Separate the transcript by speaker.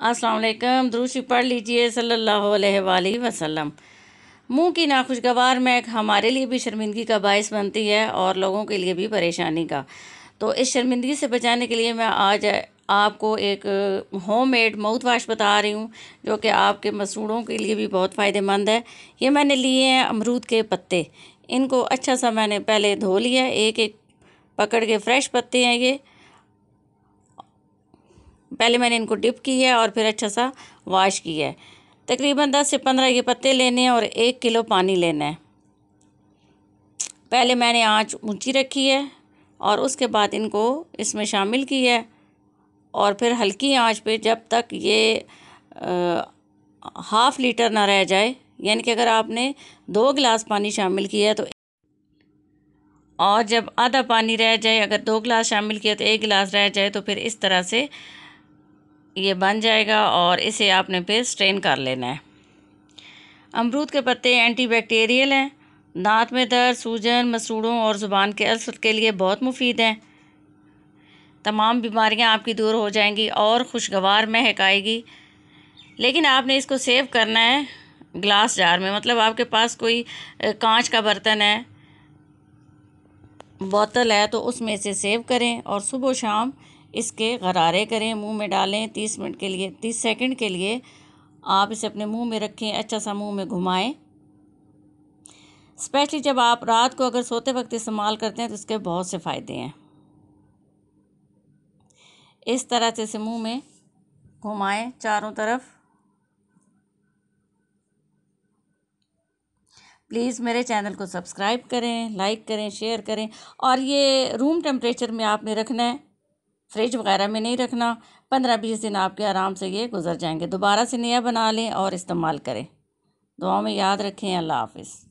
Speaker 1: अस्सलाम वालेकुम द्रूशी पढ़ लीजिए सल्लल्लाहु अलैहि वसल्लम मुंह की नाखुशगवार महक हमारे लिए भी शर्मिंदगी का बायस बनती है और लोगों के लिए भी परेशानी का तो इस शर्मिंदगी से बचाने के लिए मैं आज आपको एक होम मेड माउथ वाश बता रही हूँ जो कि आपके मसूड़ों के लिए भी बहुत फ़ायदेमंद है ये मैंने लिए हैं अमरूद के पत्ते इनको अच्छा सा मैंने पहले धो लिया एक एक पकड़ के फ्रेश पत्ते हैं ये पहले मैंने इनको डिप की है और फिर अच्छा सा वॉश किया है तकरीबन दस से पंद्रह ये पत्ते लेने हैं और एक किलो पानी लेना है पहले मैंने आँच ऊँची रखी है और उसके बाद इनको इसमें शामिल किया है और फिर हल्की आँच पर जब तक ये आ, हाफ़ लीटर ना रह जाए यानी कि अगर आपने दो गिलास पानी शामिल किया है तो और जब आधा पानी रह जाए अगर दो गिलास शामिल किया तो एक गिलास रह जाए तो फिर इस तरह से ये बन जाएगा और इसे आपने फिर स्ट्रेन कर लेना है अमरूद के पत्ते एंटीबैक्टीरियल हैं दांत में दर्द सूजन मसूड़ों और ज़ुबान के असर के लिए बहुत मुफीद हैं तमाम बीमारियां आपकी दूर हो जाएंगी और खुशगवार महक आएगी लेकिन आपने इसको सेव करना है ग्लास जार में मतलब आपके पास कोई कांच का बर्तन है बोतल है तो उसमें से सेव करें और सुबह शाम इसके गरारे करें मुंह में डालें तीस मिनट के लिए तीस सेकंड के लिए आप इसे अपने मुंह में रखें अच्छा सा मुंह में घुमाएं स्पेशली जब आप रात को अगर सोते वक्त इस्तेमाल करते हैं तो इसके बहुत से फ़ायदे हैं इस तरह से इसे मुंह में घुमाएं चारों तरफ प्लीज़ मेरे चैनल को सब्सक्राइब करें लाइक करें शेयर करें और ये रूम टेम्परेचर में आपने रखना है फ्रिज वगैरह में नहीं रखना पंद्रह बीस दिन आपके आराम से ये गुजर जाएंगे दोबारा से नया बना लें और इस्तेमाल करें दुआ में याद रखें अल्लाह हाफिज़